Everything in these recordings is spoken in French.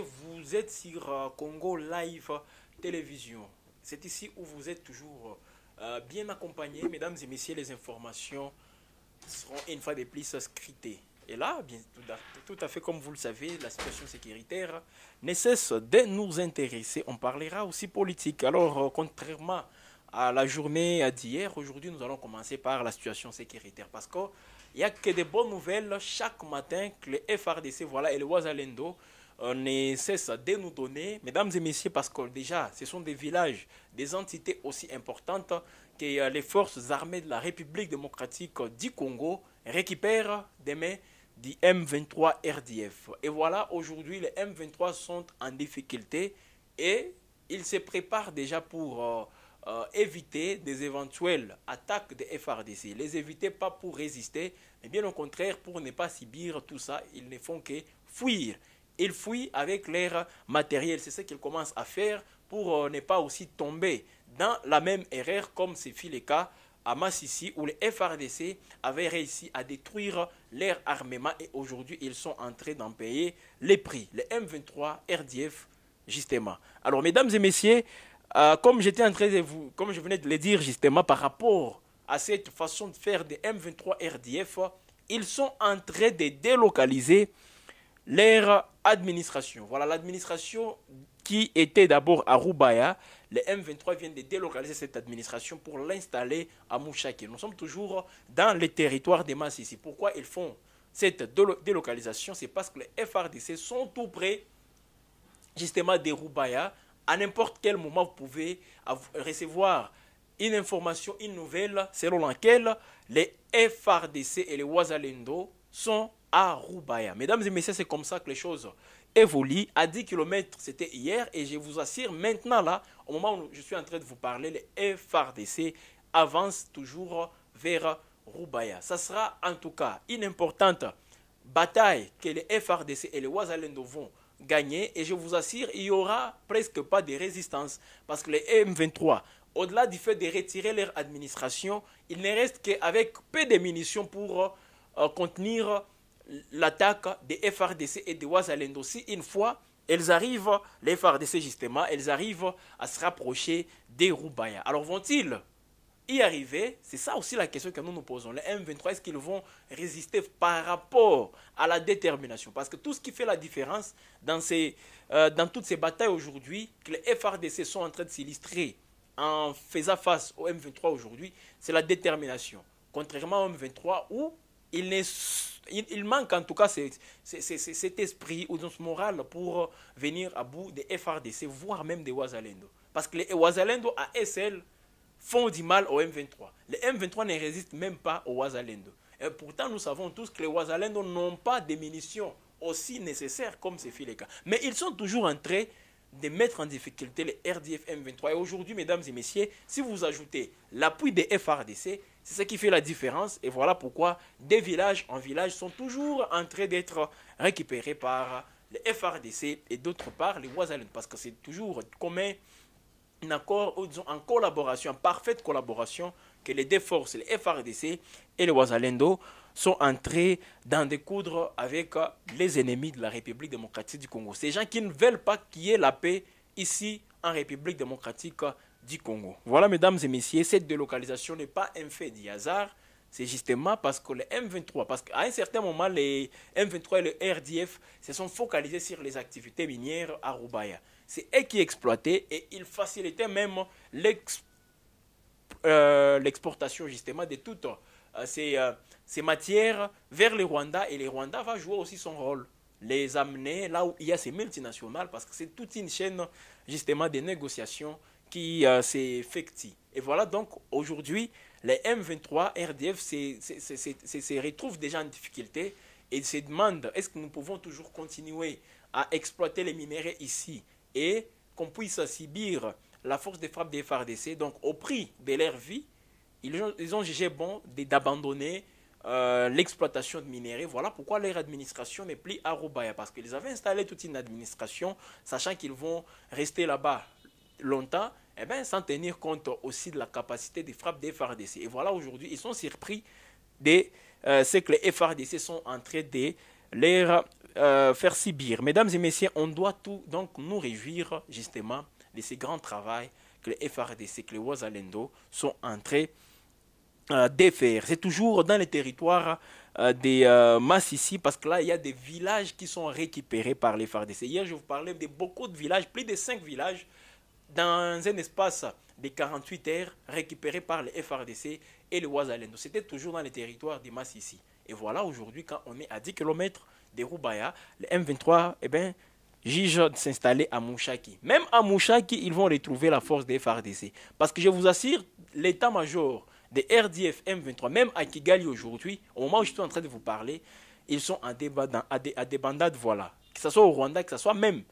vous êtes sur euh, Congo Live Télévision. C'est ici où vous êtes toujours euh, bien accompagné, Mesdames et messieurs, les informations seront une fois de plus scrutées. Et là, tout, à, fait comme vous le savez, la situation sécuritaire ne cesse de nous intéresser. On parlera aussi politique. Alors, euh, contrairement à la journée d'hier, aujourd'hui, nous allons commencer par la situation sécuritaire. Parce qu'il il n'y a que des bonnes nouvelles chaque matin que le FRDC, voilà, et le Wazalendo ne cesse de nous donner, mesdames et messieurs, parce que déjà, ce sont des villages, des entités aussi importantes que les forces armées de la République démocratique du Congo récupèrent des mains du M23 RDF. Et voilà, aujourd'hui, les M23 sont en difficulté et ils se préparent déjà pour euh, euh, éviter des éventuelles attaques des FRDC. Les éviter pas pour résister, mais bien au contraire, pour ne pas subir tout ça, ils ne font que fuir. Ils fuient avec leur matériel. C'est ce qu'ils commencent à faire pour euh, ne pas aussi tomber dans la même erreur comme ce fut le cas à Massissi où les FRDC avaient réussi à détruire leur armement et aujourd'hui ils sont en train d'en payer les prix, les M23, RDF justement. Alors mesdames et messieurs, euh, comme comme je venais de le dire justement par rapport à cette façon de faire des M23 RDF, ils sont en train de délocaliser leur administration. Voilà l'administration qui était d'abord à Roubaya. les M23 viennent de délocaliser cette administration pour l'installer à Mouchaki. Nous sommes toujours dans les territoires des ici. Pourquoi ils font cette délocalisation C'est parce que les FRDC sont tout près justement de Roubaïa. À n'importe quel moment, vous pouvez recevoir une information, une nouvelle, selon laquelle les FRDC et les Ouazalendo sont à Roubaïa. Mesdames et messieurs, c'est comme ça que les choses évoluent. À 10 km, c'était hier, et je vous assure, maintenant là, au moment où je suis en train de vous parler, les FRDC avancent toujours vers Roubaïa. Ça sera en tout cas une importante bataille que les FRDC et les Ouazalendo vont gagner, et je vous assure, il n'y aura presque pas de résistance, parce que les M23 au-delà du fait de retirer leur administration, il ne reste qu'avec peu de munitions pour euh, contenir l'attaque des FRDC et des Wazalendo. Si une fois elles arrivent, les FRDC justement, elles arrivent à se rapprocher des Roubaïa. Alors vont-ils y arriver C'est ça aussi la question que nous nous posons. Les M23, est-ce qu'ils vont résister par rapport à la détermination Parce que tout ce qui fait la différence dans, ces, euh, dans toutes ces batailles aujourd'hui, que les FRDC sont en train de s'illustrer en faisant face au M23 aujourd'hui, c'est la détermination. Contrairement au M23 où il, manque en tout cas cet, cet esprit ou ce moral pour venir à bout des FRDC, voire même des Ouazalendo. Parce que les Ouazalendo à SL font du mal au M23. Les M23 ne résistent même pas aux Ouazalendo. Et pourtant, nous savons tous que les Ouazalendo n'ont pas des munitions aussi nécessaires comme ces fut le cas. Mais ils sont toujours en train de mettre en difficulté les RDF M23. Et aujourd'hui, mesdames et messieurs, si vous ajoutez l'appui des FRDC, c'est ce qui fait la différence et voilà pourquoi des villages en village sont toujours en train d'être récupérés par les FRDC et d'autre part les Wazalun parce que c'est toujours comme un accord, en collaboration, en parfaite collaboration que les deux forces, les FRDC et les Wazalendo sont entrés dans des coudres avec les ennemis de la République démocratique du Congo. Ces gens qui ne veulent pas qu'il y ait la paix ici en République démocratique Congo. Voilà, mesdames et messieurs, cette délocalisation n'est pas un fait du hasard. C'est justement parce que les M23, parce qu'à un certain moment, les M23 et le RDF se sont focalisés sur les activités minières à Roubaïa. C'est eux qui exploitaient et ils facilitaient même euh, l'exportation justement de toutes euh, ces, euh, ces matières vers le Rwanda. Et le Rwanda va jouer aussi son rôle les amener là où il y a ces multinationales, parce que c'est toute une chaîne justement des négociations qui s'est euh, effectué Et voilà donc aujourd'hui, les M23 RDF se retrouvent déjà en difficulté et se demandent est-ce que nous pouvons toujours continuer à exploiter les minerais ici et qu'on puisse subir la force des frappes des FARDC. Donc au prix de leur vie, ils ont, jugé bon d'abandonner euh, l'exploitation de minerais. Voilà pourquoi leur administration n'est plus à Roubaix, parce qu'ils avaient installé toute une administration, sachant qu'ils vont rester là-bas longtemps, eh bien, sans tenir compte aussi de la capacité des frappes des FARDC. Et voilà, aujourd'hui, ils sont surpris de euh, ce que les FRDC sont en train de leur euh, faire subir. Mesdames et messieurs, on doit tout, donc nous réjouir justement de ce grand travail que les FRDC, que les Wazalendo sont en train euh, de faire. C'est toujours dans les territoires des masses ici, parce que là, il y a des villages qui sont récupérés par les FARDC. Hier, je vous parlais de beaucoup de villages, plus de cinq villages dans un espace de 48 heures récupéré par le FRDC et le Ouazalendo. C'était toujours dans les territoires des Massissi. Et voilà aujourd'hui, quand on est à 10 km de Roubaya, le M23, eh ben, juge s'installer à Mouchaki. Même à Mouchaki, ils vont retrouver la force des FRDC. Parce que je vous assure, l'état-major des RDF M23, même à Kigali aujourd'hui, au moment où je suis en train de vous parler, ils sont en débat dans, à, des, à des bandades, voilà. Que ce soit au Rwanda, que ce soit même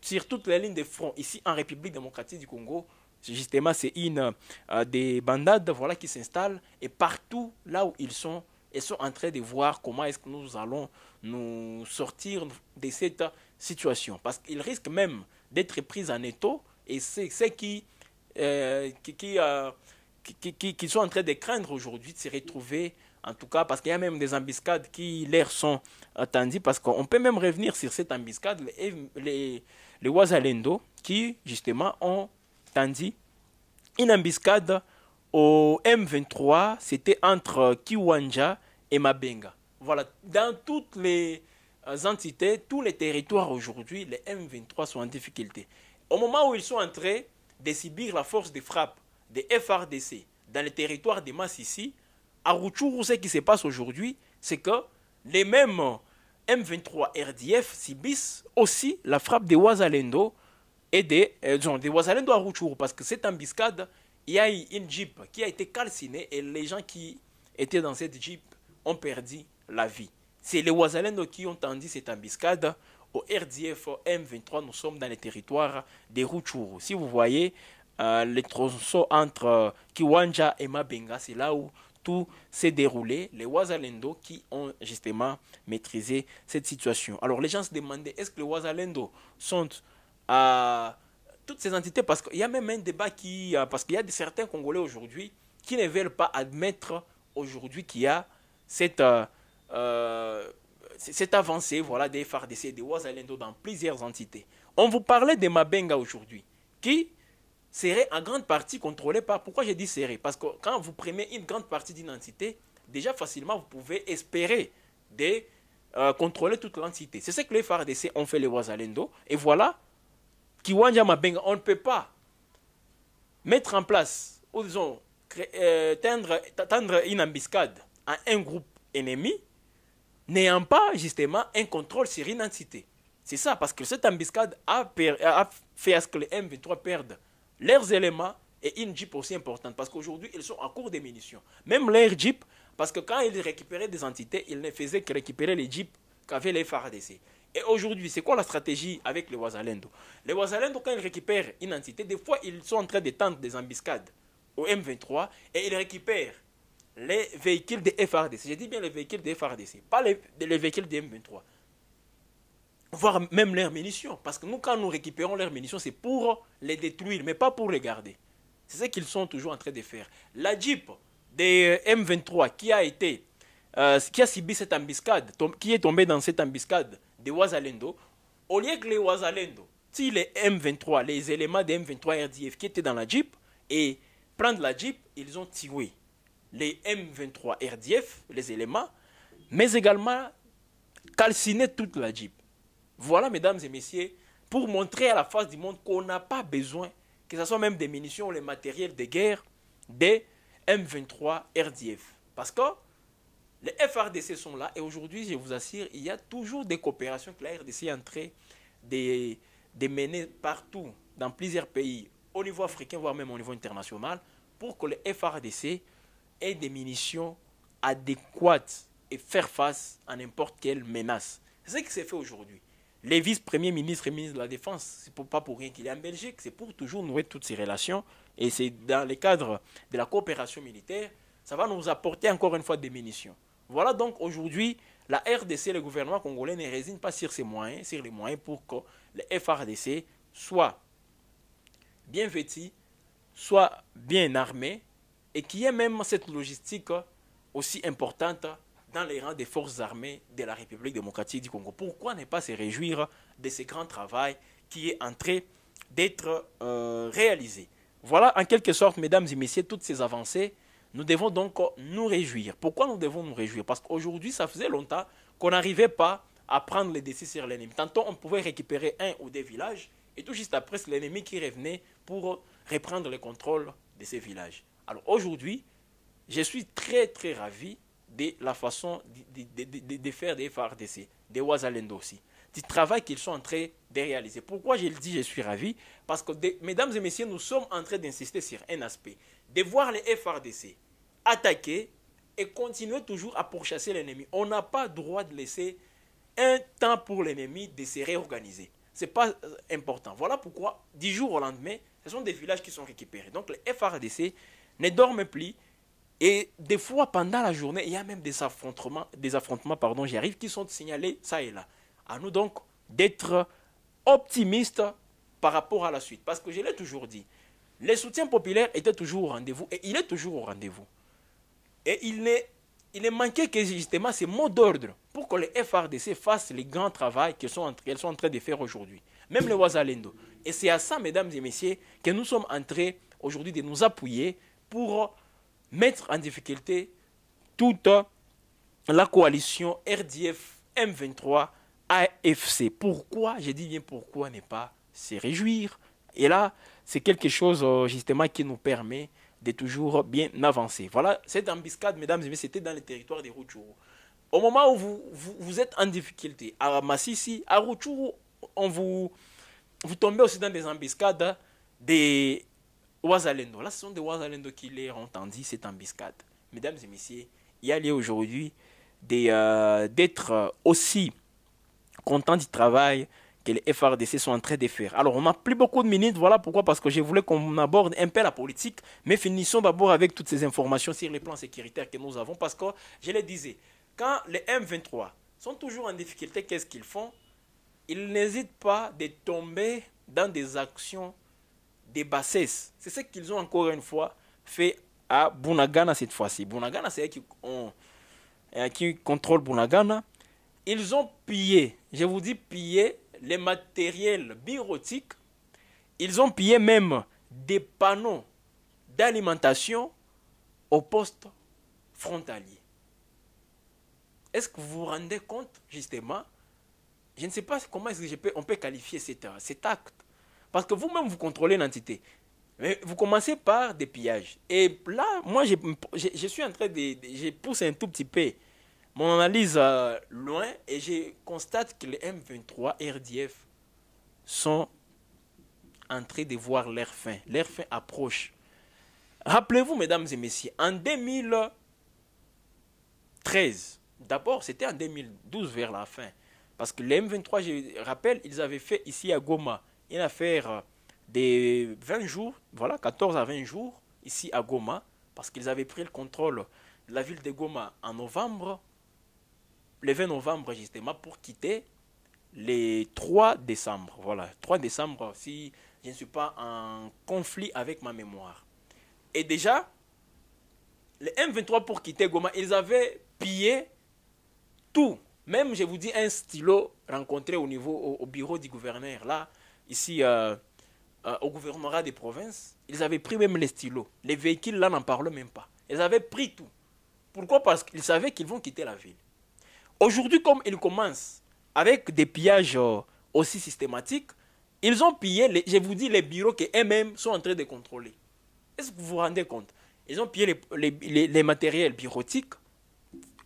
sur toutes les lignes de front ici en République démocratique du Congo. Justement, c'est une euh, des bandades voilà, qui s'installent et partout là où ils sont, ils sont en train de voir comment est-ce que nous allons nous sortir de cette situation. Parce qu'ils risquent même d'être pris en étau et c'est ce qui, euh, euh, qui, qui, qui, qui, sont en train de craindre aujourd'hui de se retrouver en tout cas, parce qu'il y a même des embuscades qui l'air, sont tendues. parce qu'on peut même revenir sur cette embuscade, les, les, Wazalendo, qui justement ont tendu une embuscade au M23, c'était entre Kiwanja et Mabenga. Voilà, dans toutes les entités, tous les territoires aujourd'hui, les M23 sont en difficulté. Au moment où ils sont entrés de subir la force de frappe des FRDC dans les territoires de Massissi, à Ruchuru, ce qui se passe aujourd'hui, c'est que les mêmes M23 RDF Sibis aussi la frappe des Wazalendo et des, gens euh, des Wazalendo à Ruchuru. parce que cette embuscade, il y a une jeep qui a été calcinée et les gens qui étaient dans cette jeep ont perdu la vie. C'est les Wazalendo qui ont tendu cette embuscade au RDF M23. Nous sommes dans le territoire des Ruchuru. Si vous voyez euh, les tronçons entre euh, Kiwanja et Mabenga, c'est là où tout s'est déroulé, les Wazalendo qui ont justement maîtrisé cette situation. Alors les gens se demandaient, est-ce que les Wazalendo sont à euh, toutes ces entités Parce qu'il y a même un débat qui... Euh, parce qu'il y a certains Congolais aujourd'hui qui ne veulent pas admettre aujourd'hui qu'il y a cette... Euh, cette avancée voilà, des FARDC des Wazalendo dans plusieurs entités. On vous parlait de Mabenga aujourd'hui, qui serait en grande partie contrôlé par... Pourquoi je dis serré Parce que quand vous prenez une grande partie d'une entité, déjà facilement, vous pouvez espérer de euh, contrôler toute l'entité. C'est ce que les FARDC ont fait les Wazalendo. Et voilà, Kiwanja Mabenga, on ne peut pas mettre en place, ou disons, euh, tendre, une embuscade à un groupe ennemi, n'ayant pas justement un contrôle sur une entité. C'est ça, parce que cette embuscade a, a fait à ce que les M23 perdent leurs éléments et une Jeep aussi importante, parce qu'aujourd'hui, ils sont en cours de munitions. Même leur Jeep, parce que quand ils récupéraient des entités, ils ne faisaient que récupérer les Jeeps qu'avaient les FARDC. Et aujourd'hui, c'est quoi la stratégie avec les Wazalendo Les Wazalendo, quand ils récupèrent une entité, des fois, ils sont en train de tenter des embuscades au M23 et ils récupèrent les véhicules des FARDC. J'ai dit bien les véhicules des FARDC, pas les, les véhicules des M23 voire même leurs munitions. Parce que nous, quand nous récupérons leurs munitions, c'est pour les détruire, mais pas pour les garder. C'est ce qu'ils sont toujours en train de faire. La Jeep des euh, M23 qui a été, euh, qui a subi cette embuscade, qui est tombée dans cette embuscade des Ouazalendo, au lieu que les Ouazalendo, si les M23, les éléments des M23 RDF qui étaient dans la Jeep et prendre la Jeep, ils ont tiré les M23 RDF, les éléments, mais également calciner toute la Jeep. Voilà, mesdames et messieurs, pour montrer à la face du monde qu'on n'a pas besoin, que ce soit même des munitions ou les matériels de guerre, des M23 RDF. Parce que les FRDC sont là et aujourd'hui, je vous assure, il y a toujours des coopérations que la RDC est en de, partout, dans plusieurs pays, au niveau africain, voire même au niveau international, pour que les FRDC aient des munitions adéquates et faire face à n'importe quelle menace. C'est ce qui s'est fait aujourd'hui les vice-premiers ministres et ministres de la Défense, c'est pas pour rien qu'il est en Belgique, c'est pour toujours nouer toutes ces relations. Et c'est dans le cadre de la coopération militaire, ça va nous apporter encore une fois des munitions. Voilà donc aujourd'hui, la RDC, le gouvernement congolais ne résigne pas sur ses moyens, sur les moyens pour que le FRDC soit bien vêtu, soit bien armé, et qu'il y ait même cette logistique aussi importante dans les rangs des forces armées de la République démocratique du Congo. Pourquoi ne pas se réjouir de ce grand travail qui est en train d'être euh, réalisé Voilà en quelque sorte, mesdames et messieurs, toutes ces avancées. Nous devons donc nous réjouir. Pourquoi nous devons nous réjouir Parce qu'aujourd'hui, ça faisait longtemps qu'on n'arrivait pas à prendre les décisions sur l'ennemi. Tantôt, on pouvait récupérer un ou deux villages, et tout juste après, c'est l'ennemi qui revenait pour reprendre le contrôle de ces villages. Alors aujourd'hui, je suis très très ravi de la façon de, faire des FARDC, des Wazalendo aussi, du travail qu'ils sont en train de réaliser. Pourquoi je le dis, je suis ravi Parce que, mesdames et messieurs, nous sommes en train d'insister sur un aspect, de voir les FARDC attaquer et continuer toujours à pourchasser l'ennemi. On n'a pas droit de laisser un temps pour l'ennemi de se réorganiser. Ce n'est pas euh, important. Voilà pourquoi, dix jours au lendemain, ce sont des villages qui sont récupérés. Donc les FARDC ne dorment plus. Et des fois, pendant la journée, il y a même des affrontements, des affrontements pardon, j'y qui sont signalés ça et là. À nous donc d'être optimistes par rapport à la suite. Parce que je l'ai toujours dit, le soutien populaire était toujours au rendez-vous et il est toujours au rendez-vous. Et il n'est il ne manquait que justement ces mots d'ordre pour que les FRDC fassent les grands travail qu'elles sont, sont, en train de faire aujourd'hui. Même le Wazalendo. Et c'est à ça, mesdames et messieurs, que nous sommes en train aujourd'hui de nous appuyer pour mettre en difficulté toute la coalition RDF M23 AFC. Pourquoi, j'ai dit bien pourquoi ne pas se réjouir Et là, c'est quelque chose euh, justement qui nous permet de toujours bien avancer. Voilà, cette embuscade, mesdames et messieurs, c'était dans le territoire des Routchourou. Au moment où vous, vous, êtes en difficulté, à Massissi, à Routchourou, on vous, vous tombez aussi dans des embuscades hein, des Ouazalendo. ce sont des Ouazalendo qui les entendu, c'est en biscade. Mesdames et messieurs, il y a lieu aujourd'hui euh, d'être aussi content du travail que les FRDC sont en train de faire. Alors, on n'a plus beaucoup de minutes, voilà pourquoi, parce que je voulais qu'on aborde un peu la politique, mais finissons d'abord avec toutes ces informations sur les plans sécuritaires que nous avons, parce que, je le disais, quand les M23 sont toujours en difficulté, qu'est-ce qu'ils font Ils n'hésitent pas de tomber dans des actions des bassesses. C'est ce qu'ils ont encore une fois fait à Bunagana cette fois-ci. Bunagana, c'est eux qui, ont, euh, qui contrôlent Bunagana. Ils ont pillé, je vous dis pillé, les matériels bureautiques. Ils ont pillé même des panneaux d'alimentation au poste frontalier. Est-ce que vous vous rendez compte, justement Je ne sais pas comment est-ce que peux, on peut qualifier cet euh, acte. Parce que vous-même, vous contrôlez l'entité. Mais vous commencez par des pillages. Et là, moi, je, suis en train de, Je pousse un tout petit peu mon analyse euh, loin et je constate que les M23 RDF sont en train de voir leur fin. Leur fin approche. Rappelez-vous, mesdames et messieurs, en 2013, d'abord, c'était en 2012 vers la fin. Parce que les M23, je rappelle, ils avaient fait ici à Goma une affaire de 20 jours, voilà, 14 à 20 jours, ici à Goma, parce qu'ils avaient pris le contrôle de la ville de Goma en novembre, le 20 novembre justement, pour quitter le 3 décembre. Voilà, 3 décembre, si je ne suis pas en conflit avec ma mémoire. Et déjà, les M23 pour quitter Goma, ils avaient pillé tout. Même, je vous dis, un stylo rencontré au niveau, au bureau du gouverneur. Là, ici euh, euh, au gouvernement des provinces, ils avaient pris même les stylos. Les véhicules, là, n'en parlent même pas. Ils avaient pris tout. Pourquoi Parce qu'ils savaient qu'ils vont quitter la ville. Aujourd'hui, comme ils commencent avec des pillages euh, aussi systématiques, ils ont pillé, les, je vous dis, les bureaux qu'eux-mêmes sont en train de contrôler. Est-ce que vous vous rendez compte Ils ont pillé les, les, matériels bureautiques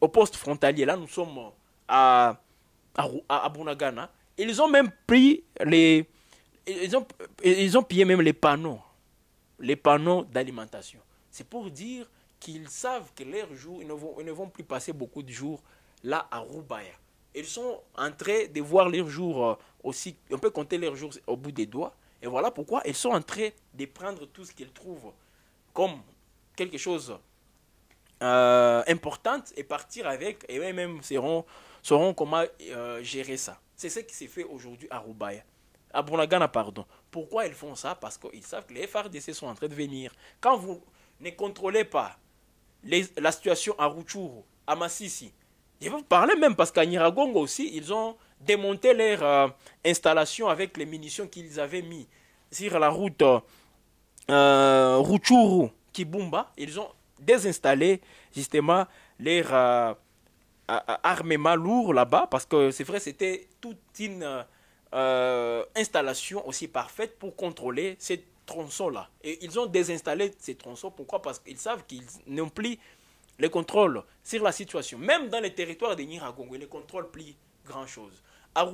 au poste frontalier. Là, nous sommes à, à, à, Ils ont même pris les, ils ont, ils ont pillé même les panneaux, les panneaux d'alimentation. C'est pour dire qu'ils savent que leurs jours, ils ne, vont, ne vont plus passer beaucoup de jours là à Roubaix. Ils sont en train de voir leurs jours euh, aussi, on peut compter leurs jours au bout des doigts. Et voilà pourquoi ils sont en train de prendre tout ce qu'ils trouvent comme quelque chose euh, importante et partir avec, et eux-mêmes sauront, comment euh, gérer ça. C'est ce qui s'est fait aujourd'hui à Roubaix à pardon. Pourquoi ils font ça Parce qu'ils savent que les FRDC sont en train de venir. Quand vous ne contrôlez pas la situation à Ruchuru, à Massissi, je vais vous parler même parce qu'à Niragongo aussi, ils ont démonté leur euh, installation avec les munitions qu'ils avaient mis sur la route euh, Ruchuru-Kibumba. Ils ont désinstallé justement leur euh, armement lourd là-bas parce que c'est vrai c'était toute une euh, euh, installation aussi parfaite pour contrôler ces tronçons-là. Et ils ont désinstallé ces tronçons. Pourquoi Parce qu'ils savent qu'ils n'ont plus les contrôles sur la situation. Même dans les territoires de Niragongo, les contrôles plus grand-chose. À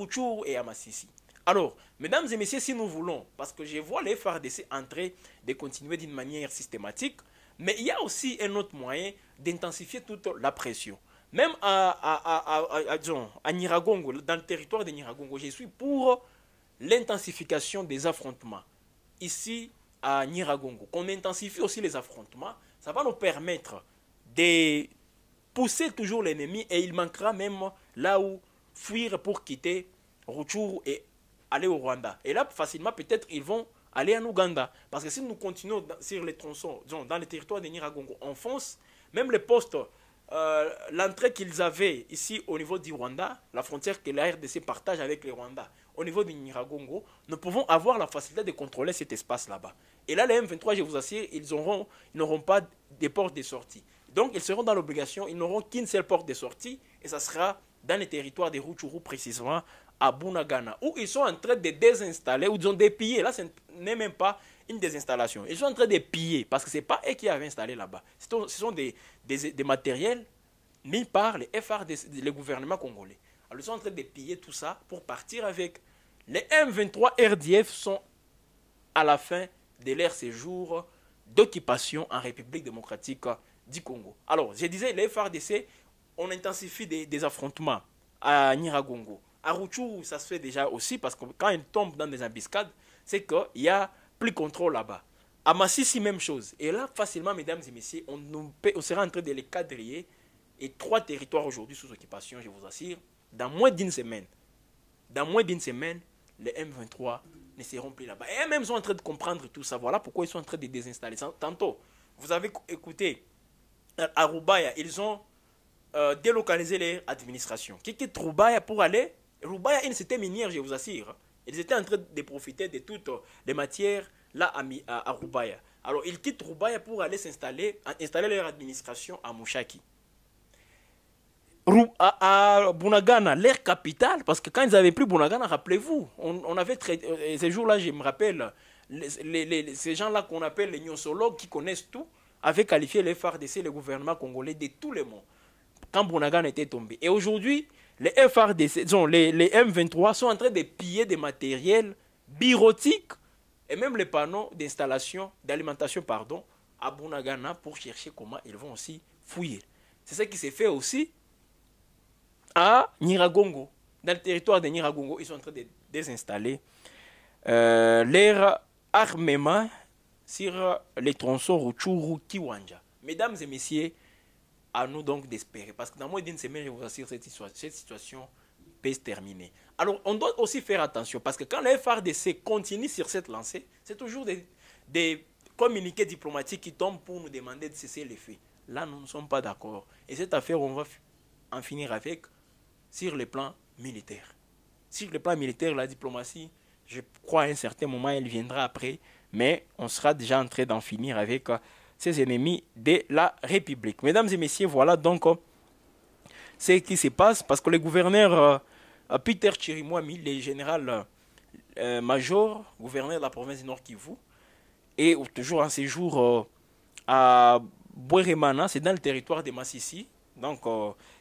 et à Massissi. Alors, mesdames et messieurs, si nous voulons, parce que je vois les FARDC entrer, de continuer d'une manière systématique, mais il y a aussi un autre moyen d'intensifier toute la pression. Même à, à, à, Niragongo, dans le territoire de Niragongo, je suis pour l'intensification des affrontements. Ici, à Niragongo, qu'on intensifie aussi les affrontements, ça va nous permettre de pousser toujours l'ennemi et il manquera même là où fuir pour quitter Rutshuru et aller au Rwanda. Et là, facilement, peut-être, ils vont aller en Ouganda. Parce que si nous continuons sur les tronçons, dans le territoire de Niragongo, on fonce. même les postes euh, l'entrée qu'ils avaient ici au niveau du Rwanda, la frontière que la RDC partage avec le Rwanda, au niveau du Niragongo, nous pouvons avoir la facilité de contrôler cet espace là-bas. Et là, les M23, je vous assure, ils n'auront pas de portes de sortie. Donc, ils seront dans l'obligation, ils n'auront qu'une seule porte de sortie, et ça sera dans les territoires des Ruchuru précisément à Bunagana, où ils sont en train de désinstaller, ou ils ont Là, ce n'est même pas une des installations. Ils sont en train de piller parce que ce n'est pas eux qui avaient installé là-bas. Ce sont des, des, matériels mis par les FRDC, le gouvernement congolais. Alors, ils sont en train de piller tout ça pour partir avec. Les M23 RDF sont à la fin de leur séjour d'occupation en République démocratique du Congo. Alors, je disais, les FRDC, on intensifie des, affrontements à Niragongo. À Ruchu, ça se fait déjà aussi parce que quand ils tombent dans des embuscades, c'est qu'il y a plus contrôle là-bas. À Massissi, même chose. Et là, facilement, mesdames et messieurs, on, on sera en train de les quadriller et trois territoires aujourd'hui sous occupation, je vous assure, dans moins d'une semaine, dans moins d'une semaine, les M23 ne seront plus là-bas. Et eux-mêmes sont en train de comprendre tout ça. Voilà pourquoi ils sont en train de désinstaller. Tantôt, vous avez écouté, à euh, Roubaïa, ils ont euh, délocalisé les administrations. Qui que Roubaïa pour aller Roubaïa, c'était minière, je vous assure. Hein. Ils étaient en train de profiter de toutes euh, les matières là à, à, Alors ils quittent Roubaïa pour aller s'installer, installer leur administration à Mouchaki. À, à Bunagana, leur capitale, parce que quand ils avaient pris Bunagana, rappelez-vous, on, avait euh, ces jours-là, je me rappelle, ces gens-là qu'on appelle les gnossologues qui connaissent tout, avaient qualifié les FARDC, le gouvernement congolais, de tous les mots, quand Bunagana était tombé. Et aujourd'hui, les FRDC, les, M23 sont en train de piller des matériels birotiques et même les panneaux d'installation, d'alimentation, pardon, à Bunagana pour chercher comment ils vont aussi fouiller. C'est ce qui s'est fait aussi à Niragongo. Dans le territoire de Niragongo, ils sont en train de désinstaller euh, leur armement sur les tronçons Ruchuru-Kiwanja. Mesdames et messieurs, à nous donc d'espérer. Parce que dans moins d'une semaine, je vous assure, cette situation, cette situation peut se terminer. Alors, on doit aussi faire attention parce que quand le FRDC continue sur cette lancée, c'est toujours des, des, communiqués diplomatiques qui tombent pour nous demander de cesser les faits. Là, nous ne sommes pas d'accord. Et cette affaire, on va en finir avec sur le plan militaire. Sur le plan militaire, la diplomatie, je crois à un certain moment, elle viendra après, mais on sera déjà en train d'en finir avec euh, ses ennemis de la République. Mesdames et messieurs, voilà donc euh, ce qui se passe parce que le gouverneur euh, euh, Peter Chirimouami, le général major, gouverneur de la province du Nord Kivu, est toujours en séjour à Boueremana, c'est dans le territoire de Massissi. Donc,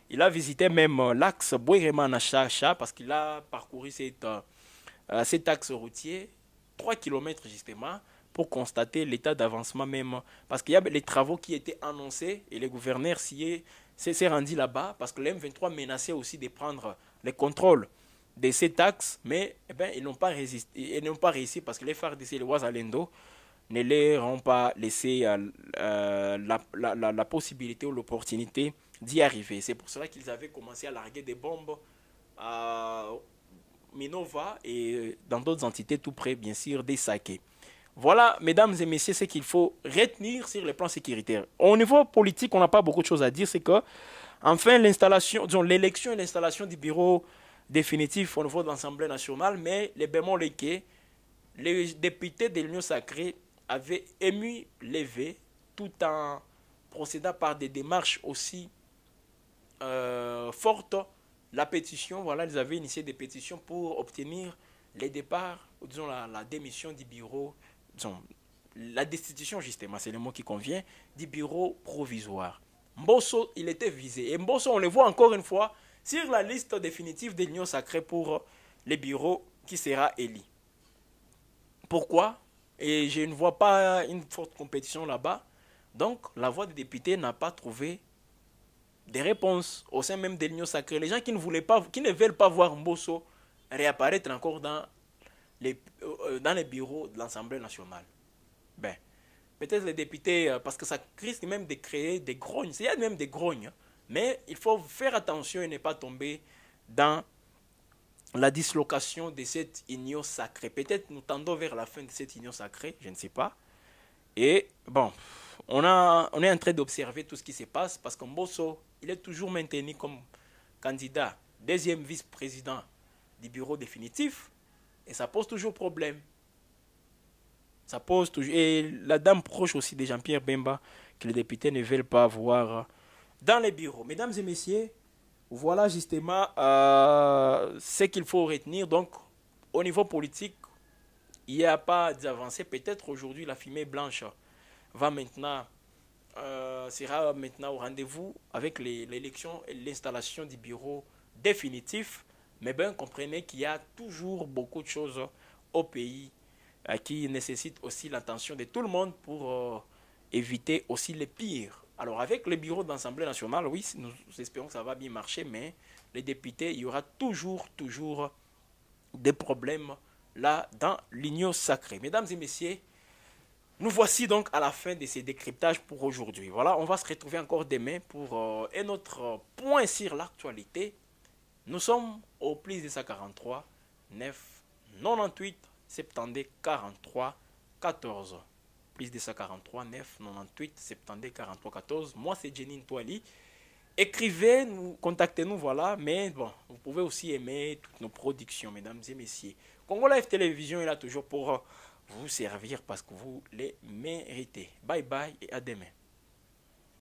il a visité même l'axe Boueremana-Chacha parce qu'il a parcouru cet, cet axe routier, 3 km justement, pour constater l'état d'avancement même. Parce qu'il y a les travaux qui étaient annoncés et les gouverneurs s'y est, rendu là-bas parce que le M23 menaçait aussi de prendre les contrôles de ces taxes, mais eh ben, ils n'ont pas, résisté, n'ont pas réussi parce que les FARDC et les l'endo ne leur ont pas laissé euh, euh, la, possibilité ou l'opportunité d'y arriver. C'est pour cela qu'ils avaient commencé à larguer des bombes à Minova et dans d'autres entités tout près, bien sûr, des Saques voilà, mesdames et messieurs, ce qu'il faut retenir sur le plan sécuritaire. Au niveau politique, on n'a pas beaucoup de choses à dire. C'est que, enfin, l'installation, l'élection et l'installation du bureau définitif au niveau de l'Assemblée nationale, mais les bémols lesquels les députés de l'Union sacrée avaient ému levé tout en procédant par des démarches aussi euh, fortes. La pétition, voilà, ils avaient initié des pétitions pour obtenir les départs, disons la, la démission du bureau la destitution, justement, c'est le mot qui convient, du bureau provisoire. Mbosso, il était visé. Et Mbosso, on le voit encore une fois sur la liste définitive des lignes sacrés pour euh, les bureaux qui sera élu. Pourquoi Et je ne vois pas une forte compétition là-bas. Donc, la voix des députés n'a pas trouvé des réponses au sein même des lignes sacrés Les gens qui ne, voulaient pas, qui ne veulent pas voir Mbosso réapparaître encore dans les, euh, euh, dans les bureaux de l'Assemblée nationale. Ben, peut-être les députés, euh, parce que ça risque même de créer des grognes. Il y a même des grognes, hein. mais il faut faire attention et ne pas tomber dans la dislocation de cette union sacrée. Peut-être nous tendons vers la fin de cette union sacrée, je ne sais pas. Et bon, on, a, on est en train d'observer tout ce qui se passe parce que Mbosso, il est toujours maintenu comme candidat, deuxième vice-président du bureau définitif. Et ça pose toujours problème. Ça pose toujours. Et la dame proche aussi de Jean-Pierre Bemba, que les députés ne veulent pas voir euh, dans les bureaux. Mesdames et messieurs, voilà justement euh, ce qu'il faut retenir. Donc, au niveau politique, il n'y a pas d'avancée. Peut-être aujourd'hui, la fumée blanche va maintenant, euh, sera maintenant au rendez-vous avec l'élection et l'installation du bureau définitif mais bien comprenez qu'il y a toujours beaucoup de choses hein, au pays euh, qui nécessitent aussi l'attention de tout le monde pour euh, éviter aussi les pires. Alors avec le bureau d'Assemblée nationale, oui, nous espérons que ça va bien marcher, mais les députés, il y aura toujours, toujours des problèmes là dans l'union sacrée. Mesdames et messieurs, nous voici donc à la fin de ces décryptages pour aujourd'hui. Voilà, on va se retrouver encore demain pour euh, un autre point sur l'actualité. Nous sommes au plus de 143 9 98 72 43 14. Plus de 143 9 98 septembre, 43 14. Moi, c'est Jenny Toali. Écrivez, nous, contactez-nous, voilà. Mais bon, vous pouvez aussi aimer toutes nos productions, mesdames et messieurs. Congo Live Télévision est là toujours pour euh, vous servir parce que vous les méritez. Bye bye et à demain.